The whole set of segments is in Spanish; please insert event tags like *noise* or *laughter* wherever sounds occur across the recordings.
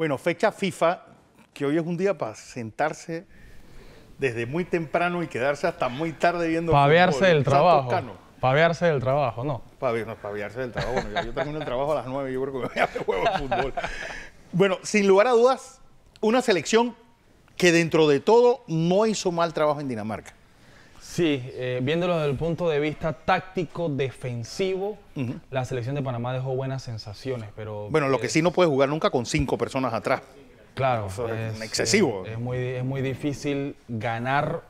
Bueno, fecha FIFA, que hoy es un día para sentarse desde muy temprano y quedarse hasta muy tarde viendo... Pavearse del trabajo. Pavearse del trabajo, ¿no? no pavearse del trabajo. Bueno, yo, tengo termino el trabajo a las 9, yo creo que me voy a hacer juego de fútbol. Bueno, sin lugar a dudas, una selección que dentro de todo no hizo mal trabajo en Dinamarca. Sí, eh, viéndolo desde el punto de vista táctico, defensivo, la selección de Panamá dejó buenas sensaciones, pero... Bueno, lo que eh, sí no puede jugar nunca con cinco personas atrás. Claro. es, excesivo. Es, muy, es muy difícil ganar,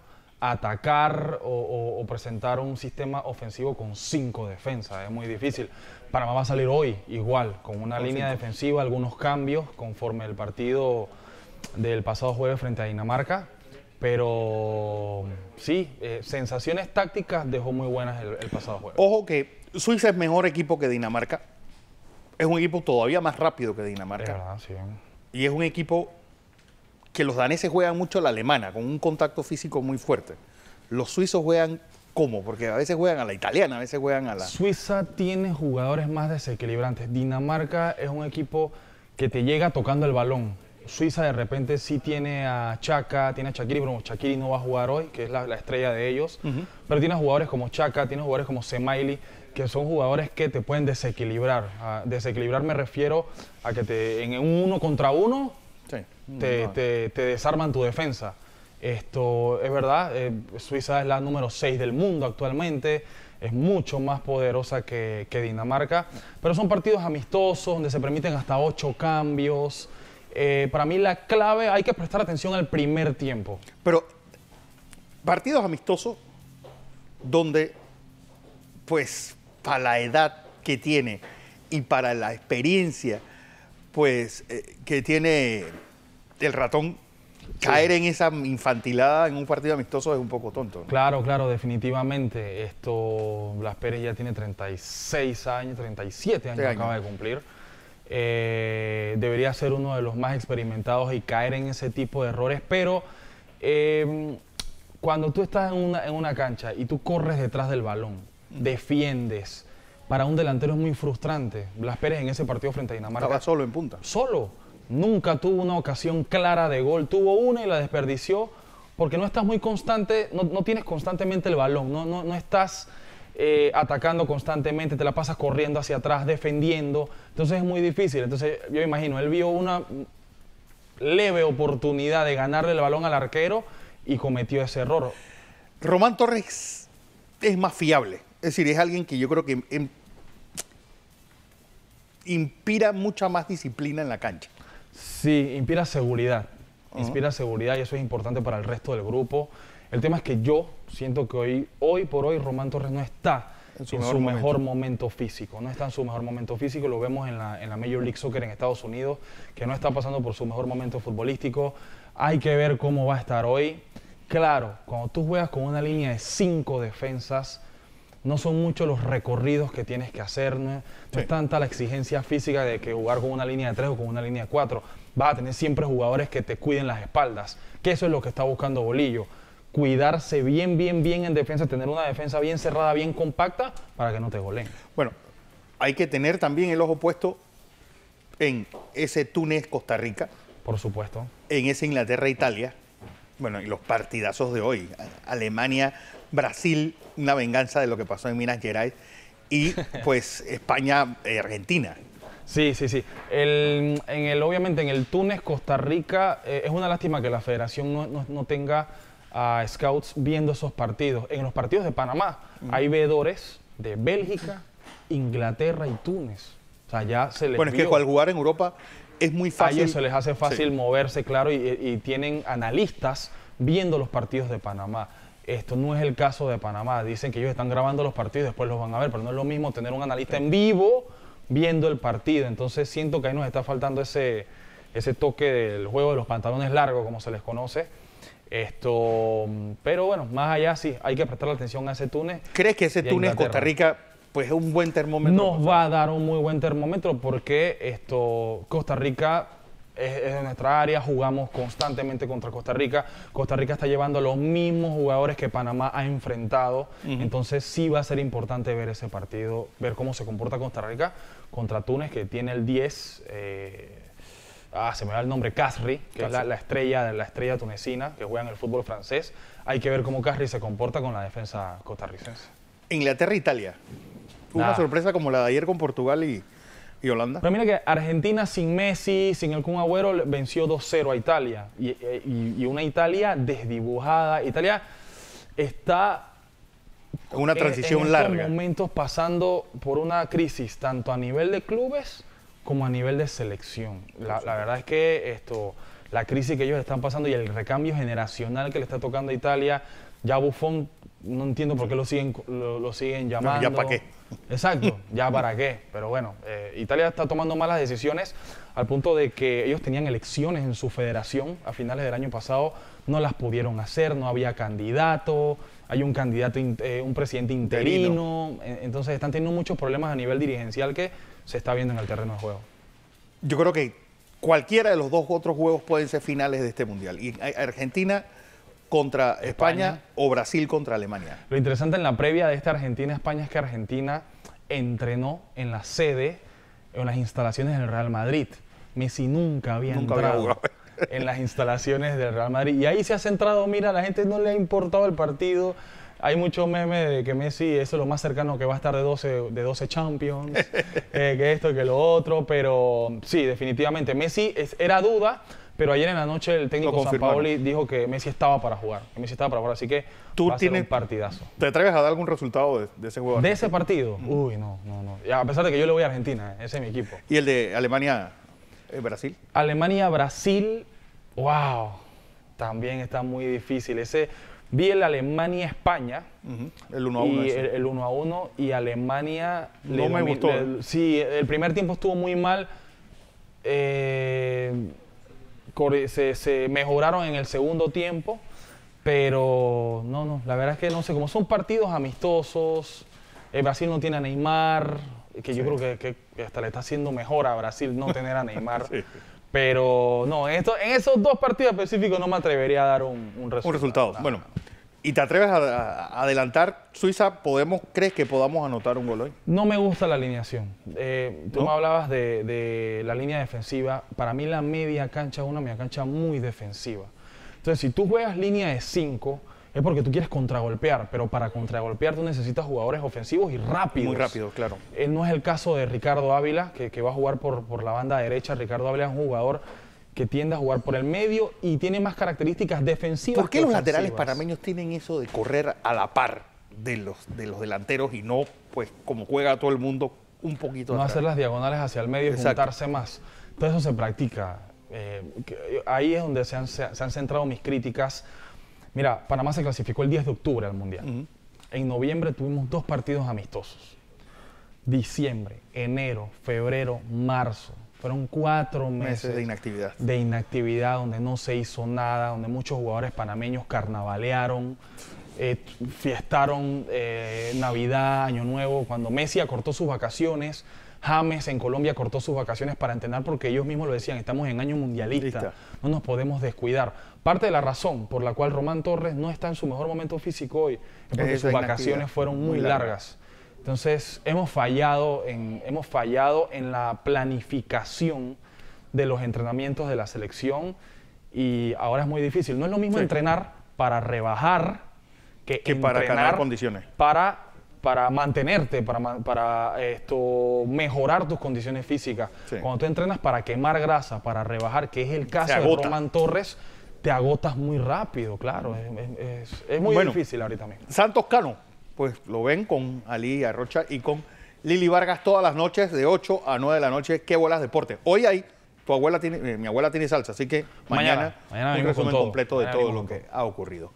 atacar o, presentar un sistema ofensivo con cinco defensas. Es muy difícil. Panamá va a salir hoy igual, con una línea defensiva, algunos cambios conforme el partido del pasado jueves frente a Dinamarca pero sí, eh, sensaciones tácticas dejó muy buenas el, pasado juego. Ojo que Suiza es mejor equipo que Dinamarca. Es un equipo todavía más rápido que Dinamarca. sí. Y es un equipo que los daneses juegan mucho a la alemana, con un contacto físico muy fuerte. Los suizos juegan ¿Cómo? Porque a veces juegan a la italiana, a veces juegan a la... Suiza tiene jugadores más desequilibrantes. Dinamarca es un equipo que te llega tocando el balón. Suiza de repente sí tiene a Chaka, tiene a Chakiri, pero Chakiri no va a jugar hoy, que es la, estrella de ellos. Pero tiene jugadores como Chaka, tiene jugadores como Semaili, que son jugadores que te pueden desequilibrar. desequilibrar me refiero a que te, en un uno contra uno ah. te, desarman tu defensa. Esto es verdad, eh, Suiza es la número 6 del mundo actualmente, es mucho más poderosa que, Dinamarca, pero son partidos amistosos donde se permiten hasta ocho cambios. Eh, para mí la clave, hay que prestar atención al primer tiempo. Pero partidos amistosos donde, pues, para la edad que tiene y para la experiencia, pues, eh, que tiene el ratón, caer en esa infantilada en un partido amistoso es un poco tonto. Claro, claro, definitivamente. Esto, Blas Pérez ya tiene 36 años, 37 años, que acaba de cumplir. Eh, debería ser uno de los más experimentados y caer en ese tipo de errores, pero em, cuando tú estás en una, cancha y tú corres detrás del balón, mm. defiendes, para un delantero es muy frustrante. Blas Pérez en ese partido frente a Dinamarca. Estaba solo en punta. Solo. Nunca tuvo una ocasión clara de gol. Tuvo una y la desperdició porque no estás muy constante, no, tienes constantemente el balón, no, no, no estás eh, atacando constantemente, te la pasas corriendo hacia atrás, defendiendo. Entonces es muy difícil. Entonces yo imagino, él vio una leve oportunidad de ganarle el balón al arquero y cometió ese error. Román Torres es más fiable. Es decir, es alguien que yo creo que em, inspira mucha más disciplina en la cancha. Sí, inspira seguridad. Inspira seguridad y eso es importante para el resto del grupo. El tema es que yo siento que hoy, hoy por hoy Román Torres no está en su, mejor, momento. físico. No está en su mejor momento físico, lo vemos en la, Major League Soccer en Estados Unidos, que no está pasando por su mejor momento futbolístico. Hay que ver cómo va a estar hoy. Claro, cuando tú juegas con una línea de cinco defensas, no son muchos los recorridos que tienes que hacer, no, es tanta la exigencia física de que jugar con una línea de tres o con una línea de cuatro. Vas a tener siempre jugadores que te cuiden las espaldas, que eso es lo que está buscando Bolillo cuidarse bien, bien, bien en defensa, tener una defensa bien cerrada, bien compacta, para que no te goleen. Bueno, hay que tener también el ojo puesto en ese Túnez-Costa Rica. Por supuesto. En ese Inglaterra-Italia. Bueno, y los partidazos de hoy. Alemania-Brasil, una venganza de lo que pasó en Minas Gerais. Y *laughs* pues España-Argentina. Eh, sí, sí, sí. en el, obviamente en el Túnez-Costa Rica eh, es una lástima que la federación no, no tenga a scouts viendo esos partidos. En los partidos de Panamá mm. hay veedores de Bélgica, Inglaterra y Túnez. O sea, ya se les Bueno, es que al jugar en Europa es muy fácil. se les hace fácil moverse, claro, y, tienen analistas viendo los partidos de Panamá. Esto no es el caso de Panamá. Dicen que ellos están grabando los partidos, después los van a ver, pero no es lo mismo tener un analista en vivo viendo el partido. Entonces siento que ahí nos está faltando ese, ese toque del juego de los pantalones largos, como se les conoce esto, mm, pero bueno, más allá sí, hay que prestar atención a ese Túnez. ¿Crees que ese Túnez, Costa Rica, pues es un buen termómetro? Nos va a dar un muy buen termómetro porque esto, Costa Rica es, de nuestra área, jugamos constantemente contra Costa Rica. Costa Rica está llevando a los mismos jugadores que Panamá ha enfrentado. Entonces sí va a ser importante ver ese partido, ver cómo se comporta Costa Rica contra Túnez, que tiene el 10 ah, se me da el nombre, Casri, que es la, estrella, la estrella tunecina que juega en el fútbol francés. Hay que ver cómo Casri se comporta con la defensa costarricense. Inglaterra e Italia. una sorpresa como la de ayer con Portugal y, Holanda. Pero mira que Argentina sin Messi, sin el Kun Agüero, venció 2-0 a Italia. Y, una Italia desdibujada. Italia está... Una transición en, en momentos pasando por una crisis, tanto a nivel de clubes como a nivel de selección. La, verdad es que esto, la crisis que ellos están pasando y el recambio generacional que le está tocando a Italia, ya Buffon, no entiendo por qué lo siguen, lo, siguen llamando. ¿Ya para qué? Exacto, *laughs* ya para qué. Pero bueno, eh, Italia está tomando malas decisiones al punto de que ellos tenían elecciones en su federación a finales del año pasado, no las pudieron hacer, no había candidato, hay un candidato, eh, un presidente interino, entonces están teniendo muchos problemas a nivel dirigencial que se está viendo en el terreno de juego. Yo creo que cualquiera de los dos otros juegos pueden ser finales de este mundial. Y eh, Argentina contra España, o Brasil contra Alemania. Lo interesante en la previa de esta Argentina-España es que Argentina entrenó en la sede, en las instalaciones del Real Madrid. Messi nunca había entrado. en las instalaciones del Real Madrid. Y ahí se ha centrado, mira, a la gente no le ha importado el partido, hay muchos memes de que Messi es lo más cercano que va a estar de 12, de 12 Champions, *laughs* eh, que esto, que lo otro, pero sí, definitivamente. Messi era duda, pero ayer en la noche el técnico San Paoli dijo que Messi estaba para jugar. Messi estaba para jugar, así que Tú a un partidazo. ¿Te atreves a dar algún resultado de, ese juego? ¿De ese partido? Uy, no, no, no. A pesar de que yo le voy a Argentina, eh, ese es mi equipo. ¿Y el de Alemania, eh, Brasil? Alemania, Brasil, wow. También está muy difícil. Ese Vi el Alemania-España. El 1 a 1. Y el, 1 a 1 y Alemania. No me gustó. sí, el primer tiempo estuvo muy mal. Eh, se, mejoraron en el segundo tiempo, pero no, no, la verdad es que no sé, como son partidos amistosos, eh, Brasil no tiene a Neymar, que yo creo que, hasta le está haciendo mejor a Brasil no tener a Neymar. *laughs* Pero no, en, esto, en esos dos partidos específicos no me atrevería a dar un, resultado. Un resultado. bueno, ¿Y te atreves a, adelantar Suiza? ¿Podemos, ¿Crees que podamos anotar un gol hoy? No me gusta la alineación. Eh, tú me hablabas de, la línea defensiva. Para mí la media cancha es una media cancha muy defensiva. Entonces, si tú juegas línea de 5, es porque tú quieres contragolpear, pero para contragolpear tú necesitas jugadores ofensivos y rápidos. Muy rápido, claro. Eh, no es el caso de Ricardo Ávila, que, va a jugar por la banda derecha. Ricardo Ávila es un jugador que tiende a jugar por el medio y tiene más características defensivas. ¿Por qué los laterales panameños tienen eso de correr a la par de los, de los delanteros y no, pues, como juega todo el mundo, un poquito No hacer las diagonales hacia el medio y juntarse más. Todo eso se practica. Eh, ahí es donde se han, centrado mis críticas. Mira, Panamá se clasificó el 10 de octubre al Mundial. En noviembre tuvimos dos partidos amistosos. Diciembre, enero, febrero, marzo fueron cuatro meses, de inactividad. De inactividad, donde no se hizo nada, donde muchos jugadores panameños carnavalearon, eh, fiestaron eh, Navidad, Año Nuevo. Cuando Messi acortó sus vacaciones, James en Colombia cortó sus vacaciones para entrenar porque ellos mismos lo decían, estamos en año mundialista, no nos podemos descuidar. Parte de la razón por la cual Román Torres no está en su mejor momento físico hoy es porque sus vacaciones fueron muy largas. Entonces, hemos fallado en, hemos fallado en la planificación de los entrenamientos de la selección y ahora es muy difícil. No es lo mismo entrenar para rebajar que, entrenar para ganar condiciones. Para para mantenerte, para, para, esto, mejorar tus condiciones físicas. Cuando tú entrenas para quemar grasa, para rebajar, que es el caso de Roman Torres, te agotas muy rápido, claro. Es, muy difícil ahorita mismo. Santos Cano, pues lo ven con Ali Arrocha y con Lili Vargas todas las noches de 8 a 9 de la noche. Qué bolas deporte. Hoy hay, tu abuela tiene, eh, mi abuela tiene salsa, así que mañana, un resumen completo de todo lo que ha ocurrido.